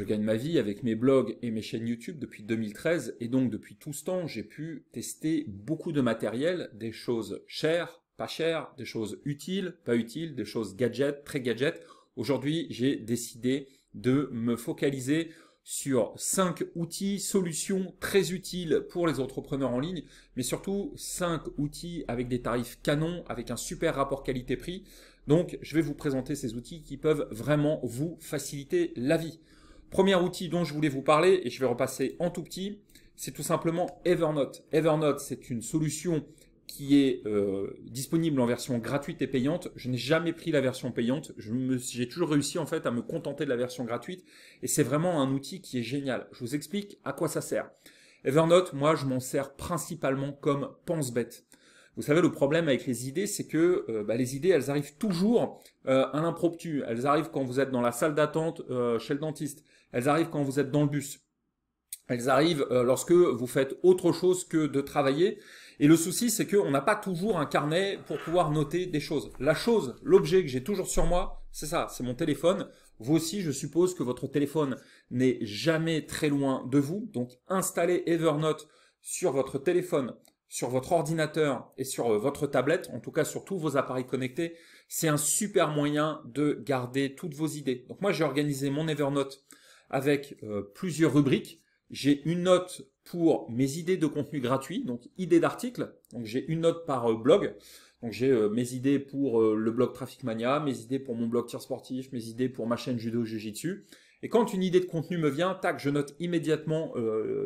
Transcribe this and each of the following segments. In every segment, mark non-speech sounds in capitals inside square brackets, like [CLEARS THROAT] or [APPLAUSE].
Je gagne ma vie avec mes blogs et mes chaînes YouTube depuis 2013 et donc depuis tout ce temps, j'ai pu tester beaucoup de matériel, des choses chères, pas chères, des choses utiles, pas utiles, des choses gadgets, très gadgets. Aujourd'hui, j'ai décidé de me focaliser sur cinq outils, solutions très utiles pour les entrepreneurs en ligne, mais surtout cinq outils avec des tarifs canons, avec un super rapport qualité-prix. Donc, je vais vous présenter ces outils qui peuvent vraiment vous faciliter la vie premier outil dont je voulais vous parler, et je vais repasser en tout petit, c'est tout simplement Evernote. Evernote, c'est une solution qui est euh, disponible en version gratuite et payante. Je n'ai jamais pris la version payante. J'ai toujours réussi en fait à me contenter de la version gratuite. Et c'est vraiment un outil qui est génial. Je vous explique à quoi ça sert. Evernote, moi, je m'en sers principalement comme pense-bête. Vous savez, le problème avec les idées, c'est que euh, bah, les idées, elles arrivent toujours euh, à l'impromptu. Elles arrivent quand vous êtes dans la salle d'attente chez le dentiste. Elles arrivent quand vous êtes dans le bus. Elles arrivent euh, lorsque vous faites autre chose que de travailler. Et le souci, c'est qu'on n'a pas toujours un carnet pour pouvoir noter des choses. La chose, l'objet que j'ai toujours sur moi, c'est ça, c'est mon téléphone. Vous aussi, je suppose que votre téléphone n'est jamais très loin de vous. Donc, installez Evernote sur votre téléphone, sur votre ordinateur et sur euh, votre tablette, en tout cas sur tous vos appareils connectés. C'est un super moyen de garder toutes vos idées. Donc, moi, j'ai organisé mon Evernote avec euh, plusieurs rubriques. J'ai une note pour mes idées de contenu gratuit, donc idées d'articles. Donc j'ai une note par euh, blog. Donc j'ai euh, mes idées pour le blog Traffic Mania, mes idées pour mon blog Tiers sportif, mes idées pour ma chaîne judo jujitsu. Et quand une idée de contenu me vient, tac, je note immédiatement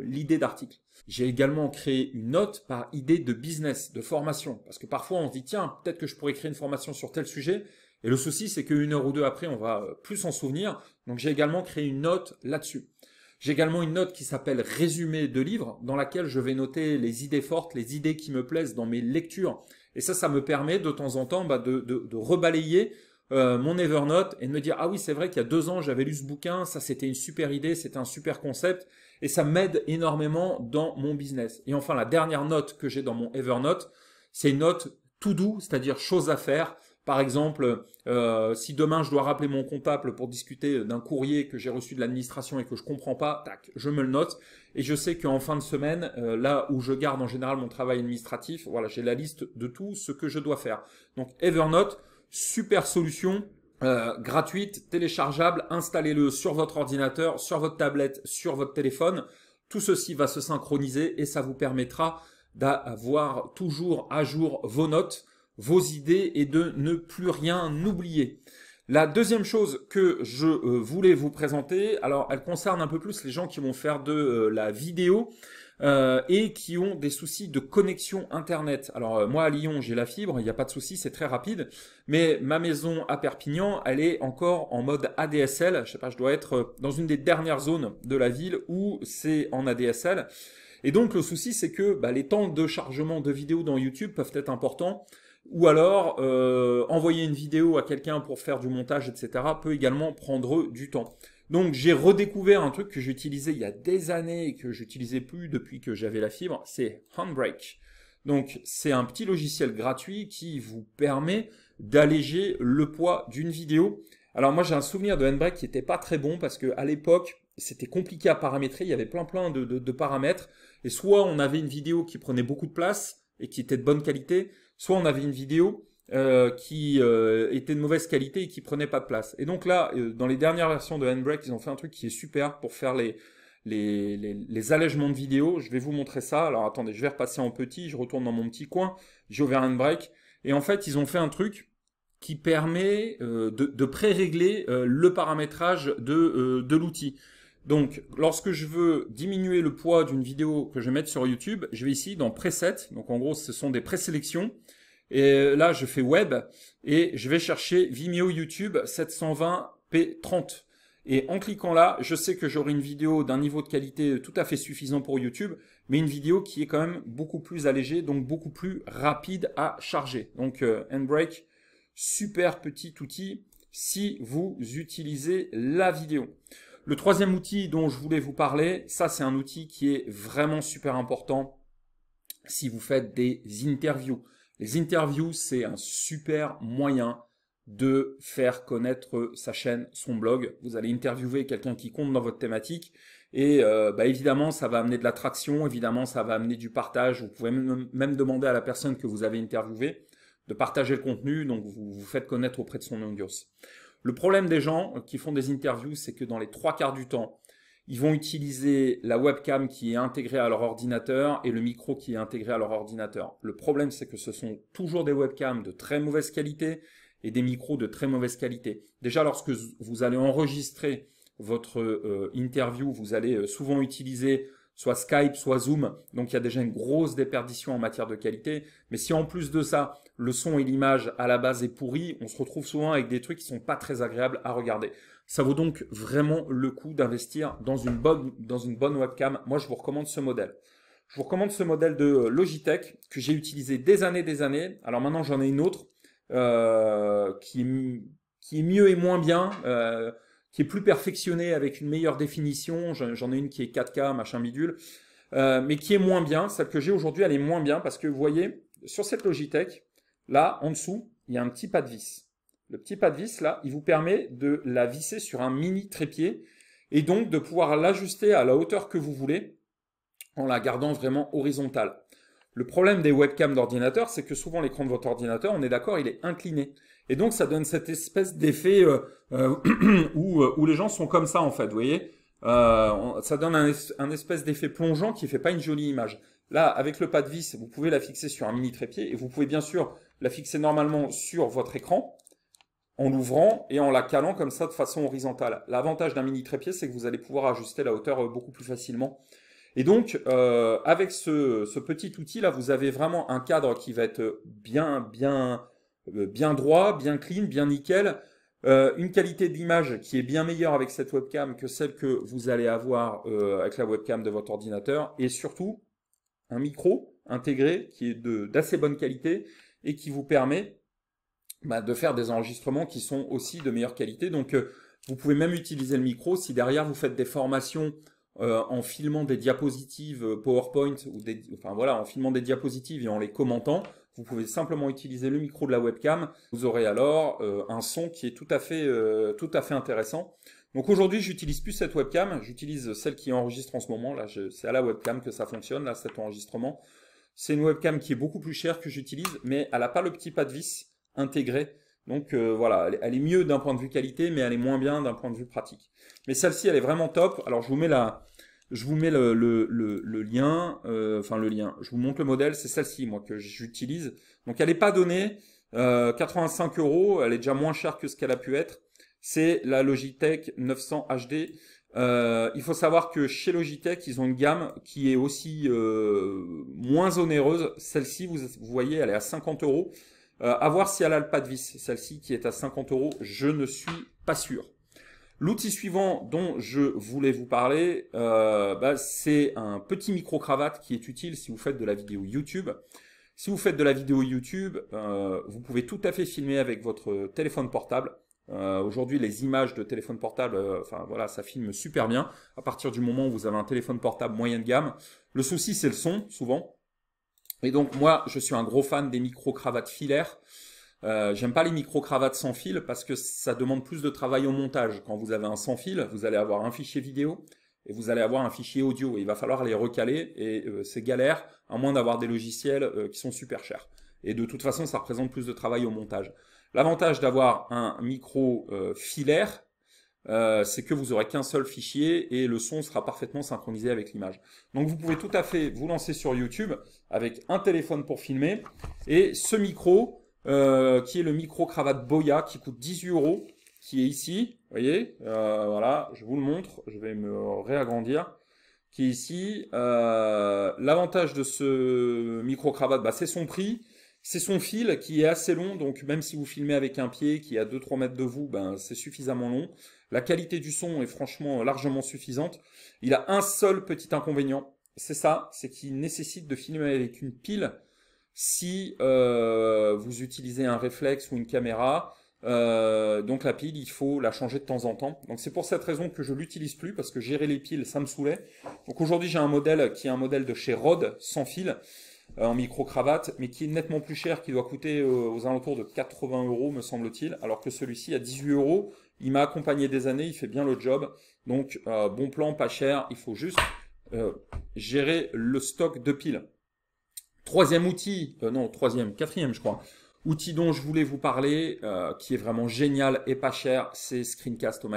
l'idée d'article. J'ai également créé une note par idée de business, de formation. Parce que parfois on se dit, tiens, peut-être que je pourrais créer une formation sur tel sujet. Et le souci, c'est qu'une heure ou deux après, on va euh, plus s'en souvenir. Donc j'ai également créé une note là-dessus. J'ai également une note qui s'appelle résumé de livre » dans laquelle je vais noter les idées fortes, les idées qui me plaisent dans mes lectures. Et ça, ça me permet de temps en temps bah, de, de, rebalayer euh, mon Evernote et de me dire ah oui c'est vrai qu'il y a deux ans j'avais lu ce bouquin, ça c'était une super idée, c'était un super concept et ça m'aide énormément dans mon business. Et enfin la dernière note que j'ai dans mon Evernote, c'est une note tout doux, c'est-à-dire chose à faire. Par exemple, euh, si demain je dois rappeler mon comptable pour discuter d'un courrier que j'ai reçu de l'administration et que je comprends pas, tac, je me le note. Et je sais qu'en fin de semaine, euh, là où je garde en général mon travail administratif, voilà, j'ai la liste de tout ce que je dois faire. Donc Evernote, super solution. Euh, gratuite, téléchargeable, installez-le sur votre ordinateur, sur votre tablette, sur votre téléphone. Tout ceci va se synchroniser et ça vous permettra d'avoir toujours à jour vos notes vos idées et de ne plus rien oublier. La deuxième chose que je euh, voulais vous présenter, alors elle concerne un peu plus les gens qui vont faire de euh, la vidéo euh, et qui ont des soucis de connexion Internet. Alors moi à Lyon j'ai la fibre, il n'y a pas de souci, c'est très rapide, mais ma maison à Perpignan, elle est encore en mode ADSL. Je sais pas, je dois être dans une des dernières zones de la ville où c'est en ADSL. Et donc le souci c'est que bah, les temps de chargement de vidéos dans YouTube peuvent être importants ou alors euh, envoyer une vidéo à quelqu'un pour faire du montage, etc., peut également prendre du temps. Donc j'ai redécouvert un truc que j'utilisais il y a des années et que j'utilisais plus depuis que j'avais la fibre, c'est Handbrake. Donc c'est un petit logiciel gratuit qui vous permet d'alléger le poids d'une vidéo. Alors moi j'ai un souvenir de Handbrake qui n'était pas très bon parce que à l'époque c'était compliqué à paramétrer, il y avait plein plein de, de paramètres et soit on avait une vidéo qui prenait beaucoup de place et qui était de bonne qualité, soit on avait une vidéo euh, qui euh, était de mauvaise qualité et qui prenait pas de place. Et donc là, euh, dans les dernières versions de Handbrake, ils ont fait un truc qui est super pour faire les, les, allègements de vidéo. Je vais vous montrer ça. Alors attendez, je vais repasser en petit, je retourne dans mon petit coin, j'ai ouvert Handbrake. Et en fait, ils ont fait un truc qui permet de, de pré-régler le paramétrage de l'outil. Donc, lorsque je veux diminuer le poids d'une vidéo que je vais mettre sur YouTube, je vais ici dans Preset. Donc, en gros, ce sont des présélections. Et là, je fais Web et je vais chercher Vimeo YouTube 720p30. Et en cliquant là, je sais que j'aurai une vidéo d'un niveau de qualité tout à fait suffisant pour YouTube, mais une vidéo qui est quand même beaucoup plus allégée, donc beaucoup plus rapide à charger. Donc, euh, Handbrake, super petit outil si vous utilisez la vidéo le troisième outil dont je voulais vous parler, ça c'est un outil qui est vraiment super important si vous faites des interviews. Les interviews, c'est un super moyen de faire connaître sa chaîne, son blog. Vous allez interviewer quelqu'un qui compte dans votre thématique. Et euh, bah, évidemment, ça va amener de l'attraction, évidemment, ça va amener du partage. Vous pouvez même, même demander à la personne que vous avez interviewée de partager le contenu, donc vous vous faites connaître auprès de son audience. Le problème des gens qui font des interviews, c'est que dans les trois quarts du temps, ils vont utiliser la webcam qui est intégrée à leur ordinateur et le micro qui est intégré à leur ordinateur. Le problème, c'est que ce sont toujours des webcams de très mauvaise qualité et des micros de très mauvaise qualité. Déjà, lorsque vous allez enregistrer votre euh, interview, vous allez euh, souvent utiliser soit Skype, soit Zoom. Donc il y a déjà une grosse déperdition en matière de qualité. Mais si en plus de ça, le son et l'image à la base est pourri, on se retrouve souvent avec des trucs qui sont pas très agréables à regarder. Ça vaut donc vraiment le coup d'investir dans une bonne, dans une bonne webcam. Moi, je vous recommande ce modèle. Je vous recommande ce modèle de euh, Logitech que j'ai utilisé des années, des années. Alors maintenant, j'en ai une autre euh, qui, est, qui est mieux et moins bien. Euh, qui est plus perfectionnée avec une meilleure définition. J'en ai une qui est 4K, machin bidule, euh, mais qui est moins bien. Celle que j'ai aujourd'hui, elle est moins bien parce que vous voyez, sur cette Logitech, là, en dessous, il y a un petit pas de vis. Le petit pas de vis, là, il vous permet de la visser sur un mini trépied et donc de pouvoir l'ajuster à la hauteur que vous voulez en la gardant vraiment horizontale. Le problème des webcams d'ordinateur, c'est que souvent l'écran de votre ordinateur, on est d'accord, il est incliné. Et donc, ça donne cette espèce d'effet euh, euh, [CLEARS THROAT] où, euh, où, les gens sont comme ça, en fait, vous voyez Ça donne un, un espèce d'effet plongeant qui fait pas une jolie image. Là, avec le pas de vis, vous pouvez la fixer sur un mini trépied et vous pouvez bien sûr la fixer normalement sur votre écran en l'ouvrant et en la calant comme ça de façon horizontale. L'avantage d'un mini trépied, c'est que vous allez pouvoir ajuster la hauteur beaucoup plus facilement. Et donc, avec ce, ce, petit outil-là, vous avez vraiment un cadre qui va être bien, bien euh, bien droit, bien clean, bien nickel. Euh, une qualité d'image qui est bien meilleure avec cette webcam que celle que vous allez avoir euh, avec la webcam de votre ordinateur. Et surtout, un micro intégré qui est d'assez bonne qualité et qui vous permet bah, de faire des enregistrements qui sont aussi de meilleure qualité. Donc, vous pouvez même utiliser le micro si derrière vous faites des formations en filmant des diapositives PowerPoint ou enfin voilà, en filmant des diapositives et en les commentant, vous pouvez simplement utiliser le micro de la webcam. Vous aurez alors euh, un son qui est tout à fait, euh, tout à fait intéressant. Donc aujourd'hui, j'utilise plus cette webcam, j'utilise celle qui enregistre en ce moment. Là, c'est à la webcam que ça fonctionne, là, cet enregistrement. C'est une webcam qui est beaucoup plus chère que j'utilise, mais elle n'a pas le petit pas de vis intégré. Donc euh, voilà, elle est mieux d'un point de vue qualité, mais elle est moins bien d'un point de vue pratique. Mais celle-ci, elle est vraiment top. Alors je vous mets la, je vous mets le, lien, euh, enfin le lien, je vous montre le modèle, c'est celle-ci moi que j'utilise. Donc elle n'est pas donnée, 85 euh, euros, elle est déjà moins chère que ce qu'elle a pu être. C'est la Logitech 900 HD. Euh, il faut savoir que chez Logitech, ils ont une gamme qui est aussi moins onéreuse. Celle-ci, vous, vous, voyez, elle est à 50 euros. à voir si elle a le pas de vis. Celle-ci qui est à 50 euros, je ne suis pas sûr. L'outil suivant dont je voulais vous parler, euh, bah, c'est un petit micro-cravate qui est utile si vous faites de la vidéo YouTube. Si vous faites de la vidéo YouTube, euh, vous pouvez tout à fait filmer avec votre téléphone portable. Euh, aujourd'hui, les images de téléphone portable, enfin voilà, ça filme super bien. À partir du moment où vous avez un téléphone portable moyen de gamme, le souci c'est le son souvent. Et donc moi, je suis un gros fan des micro-cravates filaires. Euh, j'aime pas les micro-cravates sans fil parce que ça demande plus de travail au montage. Quand vous avez un sans fil, vous allez avoir un fichier vidéo et vous allez avoir un fichier audio. il va falloir les recaler et euh, c'est galère, à moins d'avoir des logiciels euh, qui sont super chers. Et de toute façon, ça représente plus de travail au montage. L'avantage d'avoir un micro filaire, c'est que vous aurez qu'un seul fichier et le son sera parfaitement synchronisé avec l'image. Donc vous pouvez tout à fait vous lancer sur YouTube avec un téléphone pour filmer et ce micro, euh, qui est le micro-cravate Boya, qui coûte 18 euros, qui est ici, vous voyez, euh, voilà, je vous le montre, je vais me réagrandir, qui est ici. Euh, l'avantage de ce micro-cravate, bah, c'est son prix, c'est son fil qui est assez long, donc même si vous filmez avec un pied qui est à 2-3 mètres de vous, ben, c'est suffisamment long. La qualité du son est franchement largement suffisante. Il a un seul petit inconvénient, c'est ça, c'est qu'il nécessite de filmer avec une pile si euh, vous utilisez un réflexe ou une caméra, euh, donc la pile, il faut la changer de temps en temps. Donc c'est pour cette raison que je l'utilise plus parce que gérer les piles, ça me saoulait. Donc aujourd'hui j'ai un modèle qui est un modèle de chez Rode sans fil euh, en micro cravate, mais qui est nettement plus cher, qui doit coûter aux alentours de 80 euros me semble-t-il, alors que celui-ci à 18 euros. Il m'a accompagné des années, il fait bien le job. Donc bon plan, pas cher. Il faut juste gérer le stock de piles. Troisième outil, euh, non, troisième, quatrième, je crois. Outil dont je voulais vous parler, euh, qui est vraiment génial et pas cher, c'est screencast o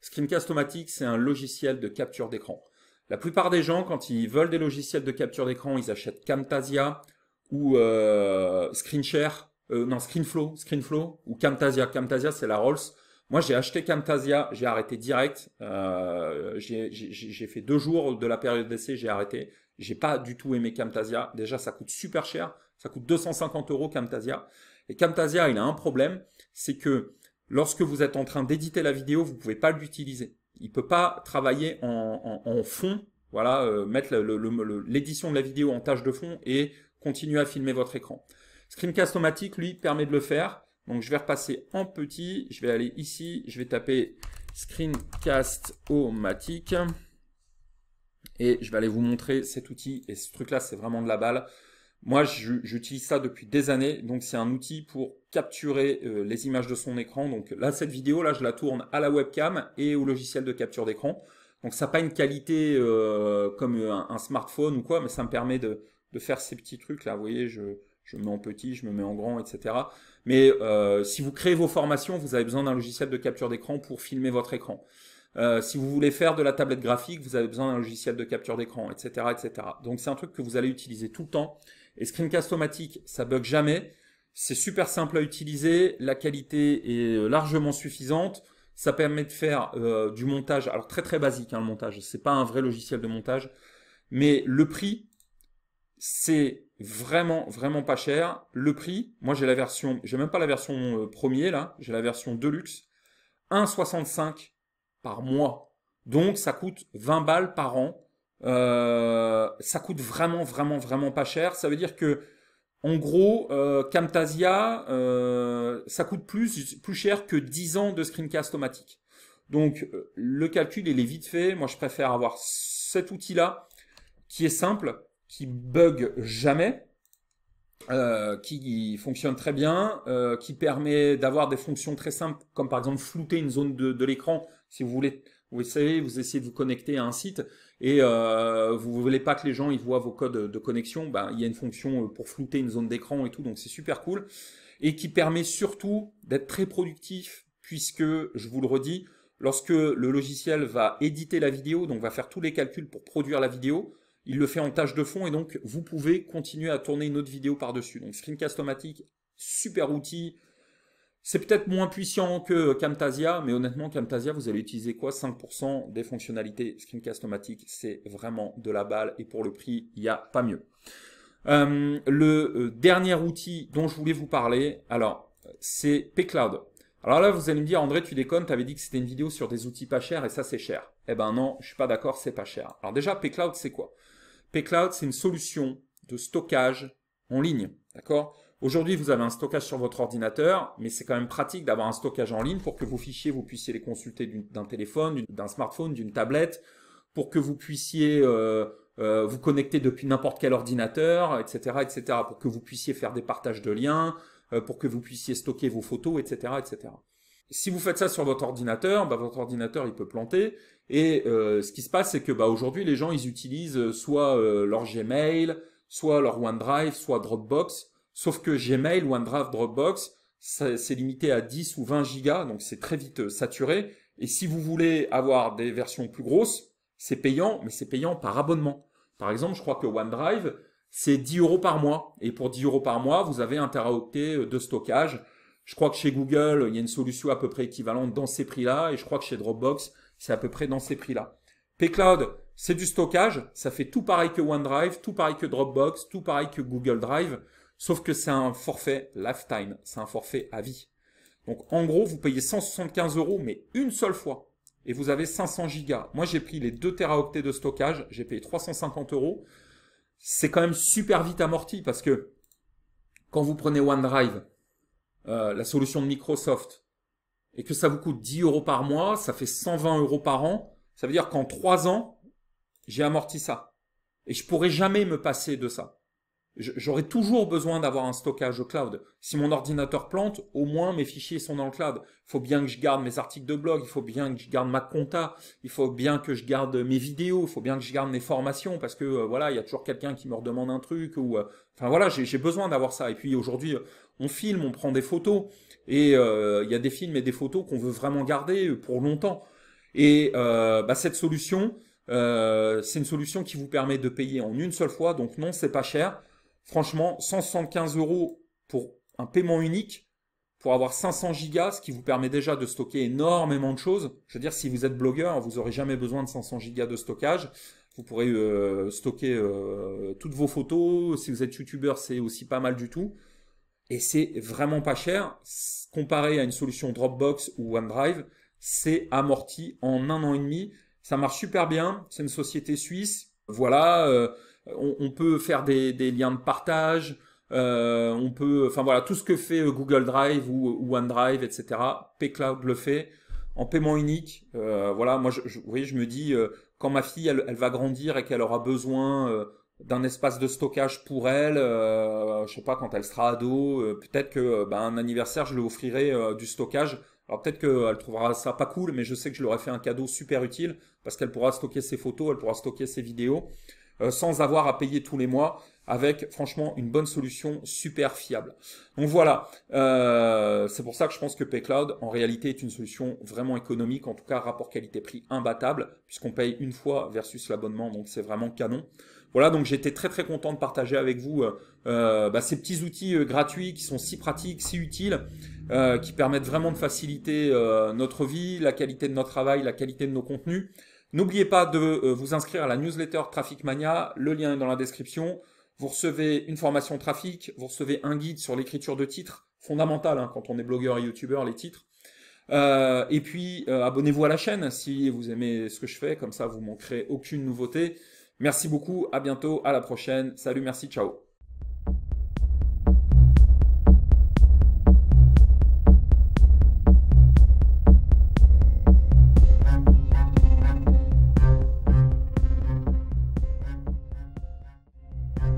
screencast o c'est un logiciel de capture d'écran. La plupart des gens, quand ils veulent des logiciels de capture d'écran, ils achètent Camtasia ou euh, ScreenShare, euh, non, ScreenFlow, ScreenFlow ou Camtasia. Camtasia, c'est la Rolls. Moi, j'ai acheté Camtasia, j'ai arrêté direct. j'ai fait deux jours de la période d'essai, j'ai arrêté. J'ai pas du tout aimé Camtasia. Déjà, ça coûte super cher. Ça coûte 250 euros Camtasia. Et Camtasia, il a un problème, c'est que lorsque vous êtes en train d'éditer la vidéo, vous pouvez pas l'utiliser. Il peut pas travailler en, fond, voilà, euh, mettre l'édition de la vidéo en tâche de fond et continuer à filmer votre écran. screencast o lui, permet de le faire. Donc je vais repasser en petit, je vais aller ici, je vais taper screencast o et je vais aller vous montrer cet outil et ce truc là c'est vraiment de la balle. Moi j'utilise ça depuis des années donc c'est un outil pour capturer euh, les images de son écran. Donc là cette vidéo là je la tourne à la webcam et au logiciel de capture d'écran. Donc ça n'a pas une qualité euh, comme euh, un, smartphone ou quoi mais ça me permet de, faire ces petits trucs là. Vous voyez je, je me mets en petit, je me mets en grand, etc. Mais si vous créez vos formations, vous avez besoin d'un logiciel de capture d'écran pour filmer votre écran. Euh, si vous voulez faire de la tablette graphique, vous avez besoin d'un logiciel de capture d'écran, etc., etc. Donc c'est un truc que vous allez utiliser tout le temps. Et screencast o ça bug jamais. C'est super simple à utiliser. La qualité est euh, largement suffisante. Ça permet de faire euh, du montage, alors très très basique hein, le montage. C'est pas un vrai logiciel de montage, mais le prix, c'est vraiment vraiment pas cher. Le prix, moi j'ai la version, j'ai même pas la version premier là, j'ai la version deluxe, 1,65 par mois. Donc ça coûte 20 balles par an. Euh, ça coûte vraiment, vraiment, vraiment pas cher. Ça veut dire que, en gros, euh, Camtasia, euh, ça coûte plus, plus cher que 10 ans de screencast automatique. Donc le calcul, il est vite fait. Moi, je préfère avoir cet outil-là qui est simple, qui bug jamais, euh, qui fonctionne très bien, euh, qui permet d'avoir des fonctions très simples, comme par exemple flouter une zone de, l'écran. Si vous voulez, vous savez, vous essayez de vous connecter à un site et euh, vous voulez pas que les gens ils voient vos codes de connexion, bah, il y a une fonction euh, pour flouter une zone d'écran et tout, donc c'est super cool. Et qui permet surtout d'être très productif, puisque, je vous le redis, lorsque le logiciel va éditer la vidéo, donc va faire tous les calculs pour produire la vidéo, il le fait en tâche de fond et donc vous pouvez continuer à tourner une autre vidéo par-dessus. Donc screencast o super outil. C'est peut-être moins puissant que Camtasia, mais honnêtement, Camtasia, vous allez utiliser quoi 5% des fonctionnalités screencast o c'est vraiment de la balle et pour le prix, il n'y a pas mieux. Euh, le euh, dernier outil dont je voulais vous parler, alors, c'est pCloud. Alors là, vous allez me dire, André, tu déconnes, tu avais dit que c'était une vidéo sur des outils pas chers et ça, c'est cher. Eh ben non, je suis pas d'accord, c'est pas cher. Alors déjà, pCloud, c'est quoi PayCloud, c'est une solution de stockage en ligne. D'accord Aujourd'hui, vous avez un stockage sur votre ordinateur, mais c'est quand même pratique d'avoir un stockage en ligne pour que vos fichiers, vous puissiez les consulter d'un téléphone, d'un smartphone, d'une tablette, pour que vous puissiez euh, euh, vous connecter depuis n'importe quel ordinateur, etc., etc., pour que vous puissiez faire des partages de liens, euh, pour que vous puissiez stocker vos photos, etc., etc. Si vous faites ça sur votre ordinateur, bah, votre ordinateur il peut planter et euh, ce qui se passe, c'est que bah, aujourd'hui, les gens, ils utilisent euh, soit euh, leur Gmail, soit leur OneDrive, soit Dropbox. Sauf que Gmail, OneDrive, Dropbox, c'est limité à 10 ou 20 gigas, donc c'est très vite saturé. Et si vous voulez avoir des versions plus grosses, c'est payant, mais c'est payant par abonnement. Par exemple, je crois que OneDrive, c'est 10 euros par mois. Et pour 10 euros par mois, vous avez un teraoctet de stockage. Je crois que chez Google, il y a une solution à peu près équivalente dans ces prix-là. Et je crois que chez Dropbox, c'est à peu près dans ces prix-là. p c'est du stockage, ça fait tout pareil que OneDrive, tout pareil que Dropbox, tout pareil que Google Drive, sauf que c'est un forfait lifetime, c'est un forfait à vie. Donc en gros, vous payez 175 euros, mais une seule fois, et vous avez 500 gigas. Moi, j'ai pris les 2 teraoctets de stockage, j'ai payé 350 euros. C'est quand même super vite amorti parce que quand vous prenez OneDrive, euh, la solution de Microsoft, et que ça vous coûte 10 euros par mois, ça fait 120 euros par an. Ça veut dire qu'en 3 ans, j'ai amorti ça. Et je pourrais jamais me passer de ça. J'aurais toujours besoin d'avoir un stockage au cloud. Si mon ordinateur plante, au moins mes fichiers sont dans le cloud. Il faut bien que je garde mes articles de blog, il faut bien que je garde ma compta, il faut bien que je garde mes vidéos, il faut bien que je garde mes formations parce que euh, voilà, il y a toujours quelqu'un qui me redemande un truc ou euh, enfin voilà, j'ai besoin d'avoir ça. Et puis aujourd'hui, on filme, on prend des photos, et euh, il y a des films et des photos qu'on veut vraiment garder pour longtemps. Et euh, bah, cette solution, euh, c'est une solution qui vous permet de payer en une seule fois, donc non, c'est pas cher. Franchement, 175 euros pour un paiement unique, pour avoir 500 gigas, ce qui vous permet déjà de stocker énormément de choses. Je veux dire, si vous êtes blogueur, vous n'aurez jamais besoin de 500 gigas de stockage. Vous pourrez stocker toutes vos photos. Si vous êtes youtubeur, c'est aussi pas mal du tout et c'est vraiment pas cher. Comparé à une solution Dropbox ou OneDrive, c'est amorti en un an et demi. Ça marche super bien. C'est une société suisse. Voilà, euh, on, peut faire des, liens de partage. Euh, on peut, enfin voilà, tout ce que fait euh, Google Drive ou, OneDrive, etc. PayCloud le fait en paiement unique. voilà, moi, je, vous voyez, je me dis quand ma fille, elle va grandir et qu'elle aura besoin d'un espace de stockage pour elle, euh, je sais pas quand elle sera ado, euh, peut-être que ben, un anniversaire je lui offrirai euh, du stockage. Alors peut-être qu'elle trouvera ça pas cool, mais je sais que je lui aurais fait un cadeau super utile parce qu'elle pourra stocker ses photos, elle pourra stocker ses vidéos sans avoir à payer tous les mois avec franchement une bonne solution super fiable. Donc voilà, c'est pour ça que je pense que PayCloud en réalité est une solution vraiment économique, en tout cas rapport qualité-prix imbattable, puisqu'on paye une fois versus l'abonnement, donc c'est vraiment canon. Voilà, donc j'étais très très content de partager avec vous euh, euh, bah, ces petits outils euh, gratuits qui sont si pratiques, si utiles, qui permettent vraiment de faciliter notre vie, la qualité de notre travail, la qualité de nos contenus. N'oubliez pas de vous inscrire à la newsletter Traffic Mania, le lien est dans la description. Vous recevez une formation trafic, vous recevez un guide sur l'écriture de titres, fondamental hein, quand on est blogueur et youtubeur, les titres. et puis abonnez-vous à la chaîne si vous aimez ce que je fais, comme ça vous manquerez aucune nouveauté. Merci beaucoup, à bientôt, à la prochaine. Salut, merci, ciao.